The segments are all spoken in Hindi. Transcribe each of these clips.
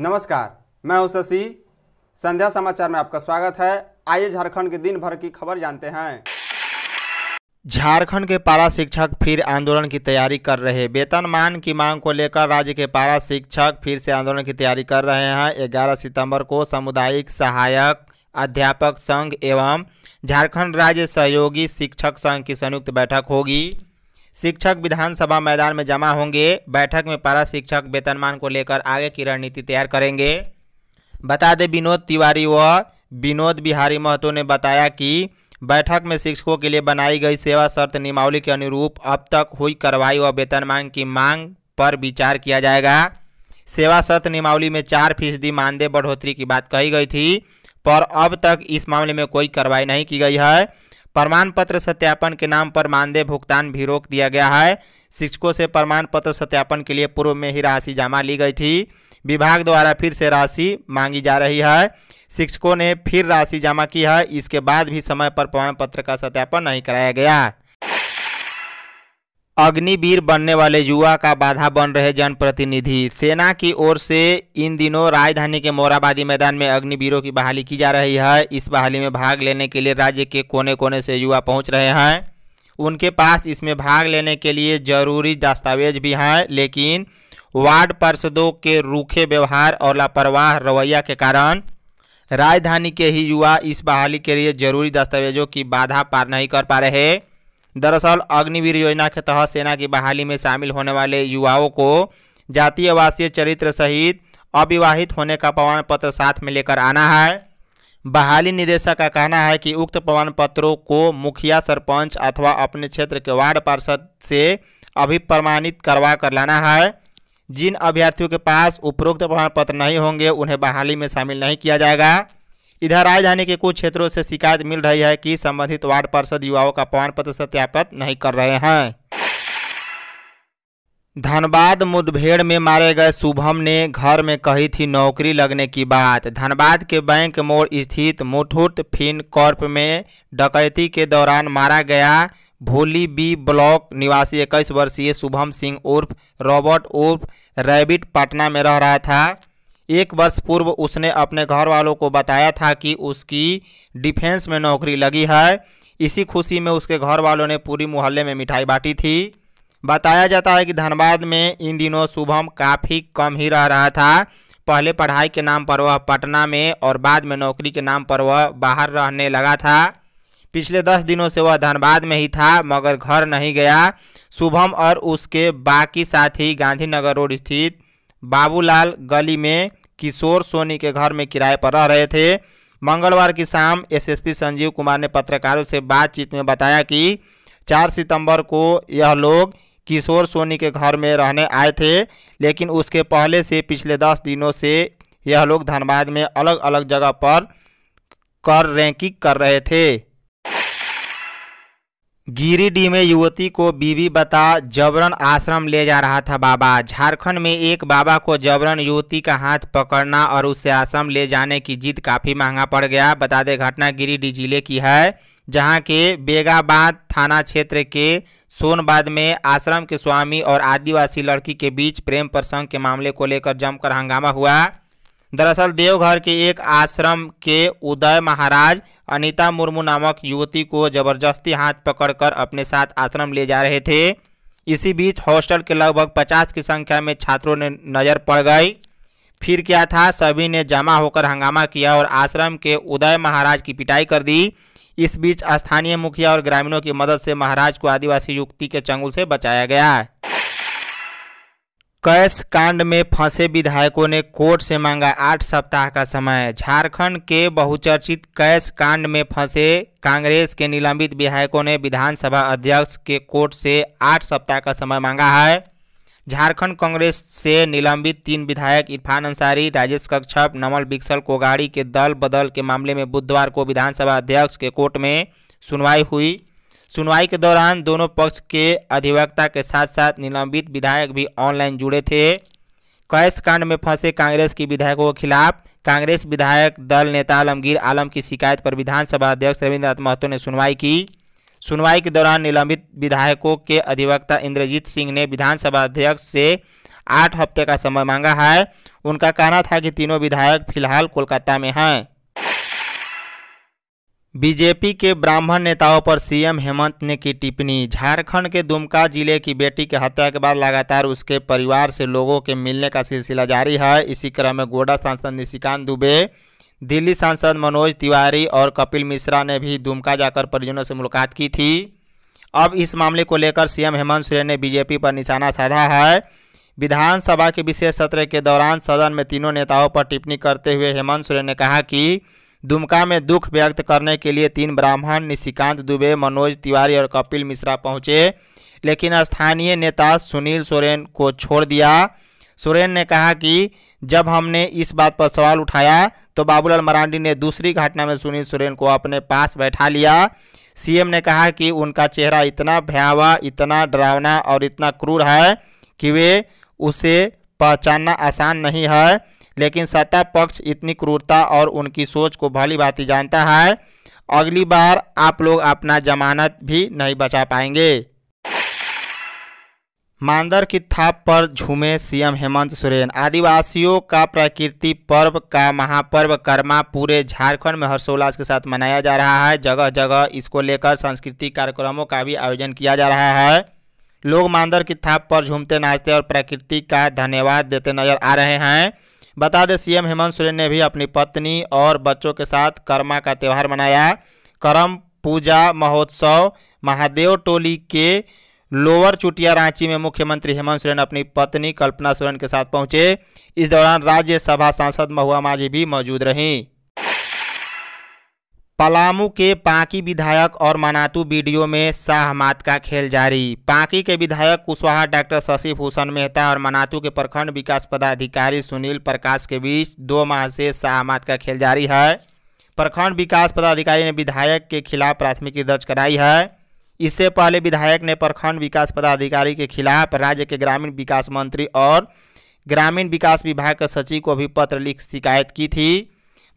नमस्कार मैं हूं शशि संध्या समाचार में आपका स्वागत है आइए झारखंड के दिन भर की खबर जानते हैं झारखंड के पारा शिक्षक फिर आंदोलन की तैयारी कर रहे वेतन मान की मांग को लेकर राज्य के पारा शिक्षक फिर से आंदोलन की तैयारी कर रहे हैं 11 सितंबर को सामुदायिक सहायक अध्यापक संघ एवं झारखंड राज्य सहयोगी शिक्षक संघ की संयुक्त बैठक होगी शिक्षक विधानसभा मैदान में जमा होंगे बैठक में पारा शिक्षक वेतनमान को लेकर आगे की रणनीति तैयार करेंगे बता दें विनोद तिवारी व विनोद बिहारी महतो ने बताया कि बैठक में शिक्षकों के लिए बनाई गई सेवा शर्त नियमावली के अनुरूप अब तक हुई कार्रवाई व वेतनमान की मांग पर विचार किया जाएगा सेवा शर्त नियमावली में चार फीसदी मानदेय बढ़ोतरी की बात कही गई थी पर अब तक इस मामले में कोई कार्रवाई नहीं की गई है प्रमाण पत्र सत्यापन के नाम पर मानदेय भुगतान भी रोक दिया गया है शिक्षकों से प्रमाण पत्र सत्यापन के लिए पूर्व में ही राशि जमा ली गई थी विभाग द्वारा फिर से राशि मांगी जा रही है शिक्षकों ने फिर राशि जमा की है इसके बाद भी समय पर प्रमाण पत्र का सत्यापन नहीं कराया गया अग्निवीर बनने वाले युवा का बाधा बन रहे जनप्रतिनिधि सेना की ओर से इन दिनों राजधानी के मोराबादी मैदान में अग्निवीरों की बहाली की जा रही है इस बहाली में भाग लेने के लिए राज्य के कोने कोने से युवा पहुंच रहे हैं उनके पास इसमें भाग लेने के लिए जरूरी दस्तावेज भी हैं लेकिन वार्ड पार्षदों के रूखे व्यवहार और लापरवाह रवैया के कारण राजधानी के ही युवा इस बहाली के लिए जरूरी दस्तावेजों की बाधा पार नहीं कर पा रहे दरअसल अग्निवीर योजना के तहत सेना की बहाली में शामिल होने वाले युवाओं को जातीय आवासीय चरित्र सहित अविवाहित होने का प्रमाण पत्र साथ में लेकर आना है बहाली निदेशक का कहना है कि उक्त प्रमाण पत्रों को मुखिया सरपंच अथवा अपने क्षेत्र के वार्ड पार्षद से अभिप्रमाणित करवा कर लाना है जिन अभ्यर्थियों के पास उपरोक्त प्रमाण पत्र नहीं होंगे उन्हें बहाली में शामिल नहीं किया जाएगा इधर राजधानी के कुछ क्षेत्रों से शिकायत मिल रही है कि संबंधित वार्ड पार्षद युवाओं का प्रमाण पत्र सत्यापित नहीं कर रहे हैं धनबाद मुठभेड़ में मारे गए शुभम ने घर में कही थी नौकरी लगने की बात धनबाद के बैंक मोड़ स्थित मुठुट फिन कॉर्प में डकैती के दौरान मारा गया भोली बी ब्लॉक निवासी इक्कीस वर्षीय शुभम सिंह उर्फ रॉबर्ट उर्फ रैबिट पटना में रह रहा था एक वर्ष पूर्व उसने अपने घर वालों को बताया था कि उसकी डिफेंस में नौकरी लगी है इसी खुशी में उसके घर वालों ने पूरी मोहल्ले में मिठाई बांटी थी बताया जाता है कि धनबाद में इन दिनों शुभम काफ़ी कम ही रह रहा था पहले पढ़ाई के नाम पर वह पटना में और बाद में नौकरी के नाम पर वह बाहर रहने लगा था पिछले दस दिनों से वह धनबाद में ही था मगर घर नहीं गया शुभम और उसके बाकी साथी गांधीनगर रोड स्थित बाबूलाल गली में किशोर सोनी के घर में किराए पर रह रहे थे मंगलवार की शाम एसएसपी संजीव कुमार ने पत्रकारों से बातचीत में बताया कि 4 सितंबर को यह लोग किशोर सोनी के घर में रहने आए थे लेकिन उसके पहले से पिछले दस दिनों से यह लोग धनबाद में अलग अलग जगह पर कर रैंकिंग कर रहे थे गिरिडीह में युवती को बीवी बता जबरन आश्रम ले जा रहा था बाबा झारखंड में एक बाबा को जबरन युवती का हाथ पकड़ना और उसे आश्रम ले जाने की जिद काफ़ी महंगा पड़ गया बता दें घटना गिरिडीह जिले की है जहां के बेगाबाद थाना क्षेत्र के सोनबाद में आश्रम के स्वामी और आदिवासी लड़की के बीच प्रेम प्रसंग के मामले को लेकर जमकर हंगामा हुआ दरअसल देवघर के एक आश्रम के उदय महाराज अनीता मुर्मू नामक युवती को जबरदस्ती हाथ पकड़कर अपने साथ आश्रम ले जा रहे थे इसी बीच हॉस्टल के लगभग पचास की संख्या में छात्रों ने नज़र पड़ गई फिर क्या था सभी ने जमा होकर हंगामा किया और आश्रम के उदय महाराज की पिटाई कर दी इस बीच स्थानीय मुखिया और ग्रामीणों की मदद से महाराज को आदिवासी युक्ति के चंगुल से बचाया गया कैश कांड में फंसे विधायकों ने कोर्ट से मांगा आठ सप्ताह का समय झारखंड के बहुचर्चित कैश कांड में फंसे कांग्रेस के निलंबित विधायकों ने विधानसभा अध्यक्ष के कोर्ट से आठ सप्ताह का समय मांगा है झारखंड कांग्रेस से निलंबित तीन विधायक इरफान अंसारी राजेश कक्षप नमल बिक्सल कोगाड़ी के दल बदल के मामले में बुधवार को विधानसभा अध्यक्ष के कोर्ट में सुनवाई हुई सुनवाई के दौरान दोनों पक्ष के अधिवक्ता के साथ साथ निलंबित विधायक भी ऑनलाइन जुड़े थे कैश कांड में फंसे कांग्रेस की विधायकों के खिलाफ कांग्रेस विधायक दल नेता आलमगीर आलम की शिकायत पर विधानसभा अध्यक्ष रविन्द्रनाथ महतो ने सुनवाई की सुनवाई के दौरान निलंबित विधायकों के अधिवक्ता इंद्रजीत सिंह ने विधानसभा अध्यक्ष से आठ हफ्ते का समय मांगा है उनका कहना था कि तीनों विधायक फिलहाल कोलकाता में हैं बीजेपी के ब्राह्मण नेताओं पर सीएम हेमंत ने की टिप्पणी झारखंड के दुमका जिले की बेटी की हत्या के बाद लगातार उसके परिवार से लोगों के मिलने का सिलसिला जारी है इसी क्रम में गोडा सांसद निशिकांत दुबे दिल्ली सांसद मनोज तिवारी और कपिल मिश्रा ने भी दुमका जाकर परिजनों से मुलाकात की थी अब इस मामले को लेकर सीएम हेमंत सोरेन ने बीजेपी पर निशाना साधा है विधानसभा के विशेष सत्र के दौरान सदन में तीनों नेताओं पर टिप्पणी करते हुए हेमंत सोरेन ने कहा कि दुमका में दुख व्यक्त करने के लिए तीन ब्राह्मण निशिकांत दुबे मनोज तिवारी और कपिल मिश्रा पहुंचे लेकिन स्थानीय नेता सुनील सोरेन को छोड़ दिया सोरेन ने कहा कि जब हमने इस बात पर सवाल उठाया तो बाबूलाल मरांडी ने दूसरी घटना में सुनील सोरेन को अपने पास बैठा लिया सीएम ने कहा कि उनका चेहरा इतना भयावह इतना डरावना और इतना क्रूर है कि वे उसे पहचानना आसान नहीं है लेकिन सत्ता पक्ष इतनी क्रूरता और उनकी सोच को भली भांति जानता है अगली बार आप लोग अपना जमानत भी नहीं बचा पाएंगे मांदर की थाप पर झूमे सीएम हेमंत सोरेन आदिवासियों का प्रकृति पर्व का महापर्व कर्मा पूरे झारखंड में हर्षोल्लास के साथ मनाया जा रहा है जगह जगह इसको लेकर सांस्कृतिक कार्यक्रमों का भी आयोजन किया जा रहा है लोग मांदर की थाप पर झूमते नाचते और प्रकृति का धन्यवाद देते नजर आ रहे हैं बता दें सीएम हेमंत सोरेन ने भी अपनी पत्नी और बच्चों के साथ कर्मा का त्यौहार मनाया करम पूजा महोत्सव महादेव टोली के लोअर चुटिया रांची में मुख्यमंत्री हेमंत सोरेन अपनी पत्नी कल्पना सोरेन के साथ पहुंचे इस दौरान राज्यसभा सांसद महुआ मांझी भी मौजूद रहीं पलामू के पाकी विधायक और मनातू वीडियो में शाह मात का खेल जारी पाकी के विधायक कुशवाहा डॉक्टर शशि भूषण मेहता और मनातू के प्रखंड विकास पदाधिकारी सुनील प्रकाश के बीच दो माह से शाहमात का खेल जारी है प्रखंड विकास पदाधिकारी ने विधायक के खिलाफ प्राथमिकी दर्ज कराई है इससे पहले विधायक ने प्रखंड विकास पदाधिकारी के खिलाफ राज्य के ग्रामीण विकास मंत्री और ग्रामीण विकास विभाग के सचिव को भी पत्र लिख शिकायत की थी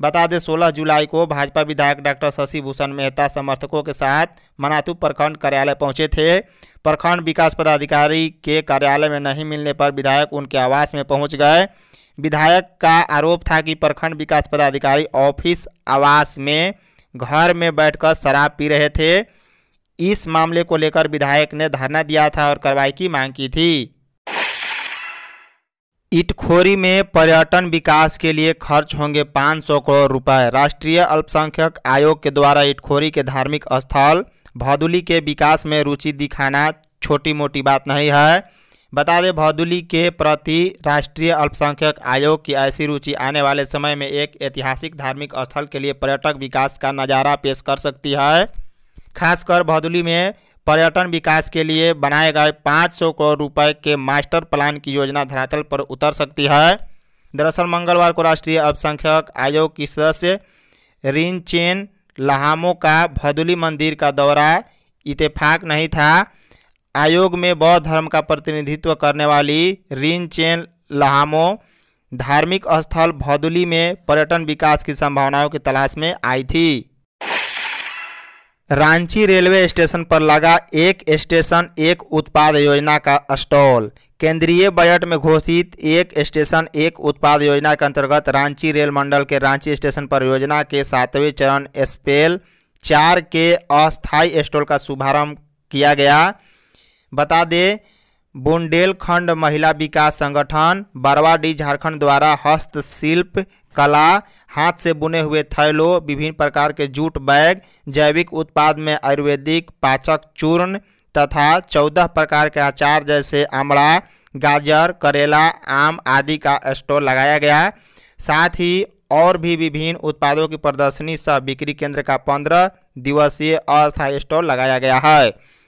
बता दें 16 जुलाई को भाजपा विधायक डॉक्टर शशि भूषण मेहता समर्थकों के साथ मनातु प्रखंड कार्यालय पहुंचे थे प्रखंड विकास पदाधिकारी के कार्यालय में नहीं मिलने पर विधायक उनके आवास में पहुंच गए विधायक का आरोप था कि प्रखंड विकास पदाधिकारी ऑफिस आवास में घर में बैठकर शराब पी रहे थे इस मामले को लेकर विधायक ने धरना दिया था और कार्रवाई की मांग की थी इटखोरी में पर्यटन विकास के लिए खर्च होंगे 500 करोड़ रुपए राष्ट्रीय अल्पसंख्यक आयोग के द्वारा इटखोरी के धार्मिक स्थल भदुली के विकास में रुचि दिखाना छोटी मोटी बात नहीं है बता दें भदुली के प्रति राष्ट्रीय अल्पसंख्यक आयोग की ऐसी रुचि आने वाले समय में एक ऐतिहासिक धार्मिक स्थल के लिए पर्यटक विकास का नज़ारा पेश कर सकती है खासकर भदुली में पर्यटन विकास के लिए बनाए गए 500 करोड़ रुपए के मास्टर प्लान की योजना धरातल पर उतर सकती है दरअसल मंगलवार को राष्ट्रीय अल्पसंख्यक आयोग की सदस्य रिन चेन लहामो का भदुली मंदिर का दौरा इतफाक नहीं था आयोग में बौद्ध धर्म का प्रतिनिधित्व करने वाली रिनचेन लहामो धार्मिक स्थल भदुली में पर्यटन विकास की संभावनाओं की तलाश में आई थी रांची रेलवे स्टेशन पर लगा एक स्टेशन एक उत्पाद योजना का स्टॉल केंद्रीय बजट में घोषित एक स्टेशन एक उत्पाद योजना के अंतर्गत रांची रेल मंडल के रांची स्टेशन पर योजना के सातवें चरण स्पेल चार के अस्थायी स्टॉल का शुभारंभ किया गया बता दें बुंडेलखंड महिला विकास संगठन बरवाडी झारखंड द्वारा हस्तशिल्प कला हाथ से बुने हुए थैलों विभिन्न प्रकार के जूट बैग जैविक उत्पाद में आयुर्वेदिक पाचक चूर्ण तथा चौदह प्रकार के अचार जैसे आमड़ा गाजर करेला आम आदि का स्टॉल लगाया गया साथ ही और भी विभिन्न उत्पादों की प्रदर्शनी सह बिक्री केंद्र का पंद्रह दिवसीय अस्थायी स्टॉल लगाया गया है